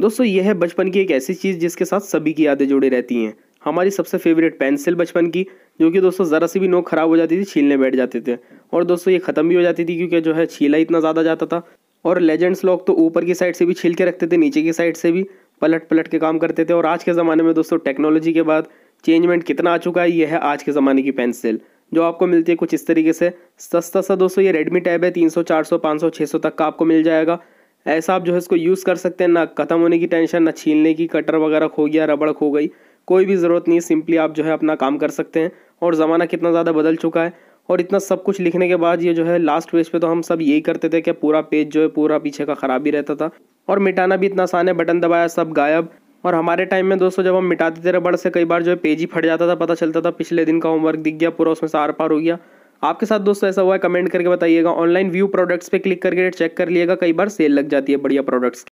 दोस्तों यह है बचपन की एक ऐसी चीज़ जिसके साथ सभी की यादें जुड़ी रहती हैं हमारी सबसे फेवरेट पेंसिल बचपन की जो कि दोस्तों ज़रा सी भी नोक ख़राब हो जाती थी छीलने बैठ जाते थे और दोस्तों ये ख़त्म भी हो जाती थी क्योंकि जो है छीला इतना ज़्यादा जाता था और लेजेंड्स लोग तो ऊपर की साइड से भी छील के रखते थे नीचे की साइड से भी पलट पलट के काम करते थे और आज के ज़माने में दोस्तों टेक्नोलॉजी के बाद चेंजमेंट कितना आ चुका है यह है आज के ज़माने की पेंसिल जो आपको मिलती है कुछ इस तरीके से सस्ता सा दोस्तों ये रेडमी टैब है पाँच सौ छः सौ तक का आपको मिल जाएगा ऐसा आप जो है इसको यूज़ कर सकते हैं ना ख़त्म होने की टेंशन ना छीलने की कटर वगैरह खो गया रबड़ खो गई कोई भी ज़रूरत नहीं सिंपली आप जो है अपना काम कर सकते हैं और ज़माना कितना ज़्यादा बदल चुका है और इतना सब कुछ लिखने के बाद ये जो है लास्ट पेज पे तो हम सब यही करते थे कि पूरा पेज जो है पूरा पीछे का ख़राब ही रहता था और मिटाना भी इतना आसान है बटन दबाया सब गायब और हमारे टाइम में दोस्तों जब हम मिटाते थे रबड़ से कई बार जो है पेज ही फट जाता था पता चलता था पिछले दिन का होमवर्क दिख गया पूरा उसमें से आर पार हो गया आपके साथ दोस्तों ऐसा हुआ है कमेंट करके बताइएगा ऑनलाइन व्यू प्रोडक्ट्स पे क्लिक करके चेक कर लिएगा कई बार सेल लग जाती है बढ़िया प्रोडक्ट्स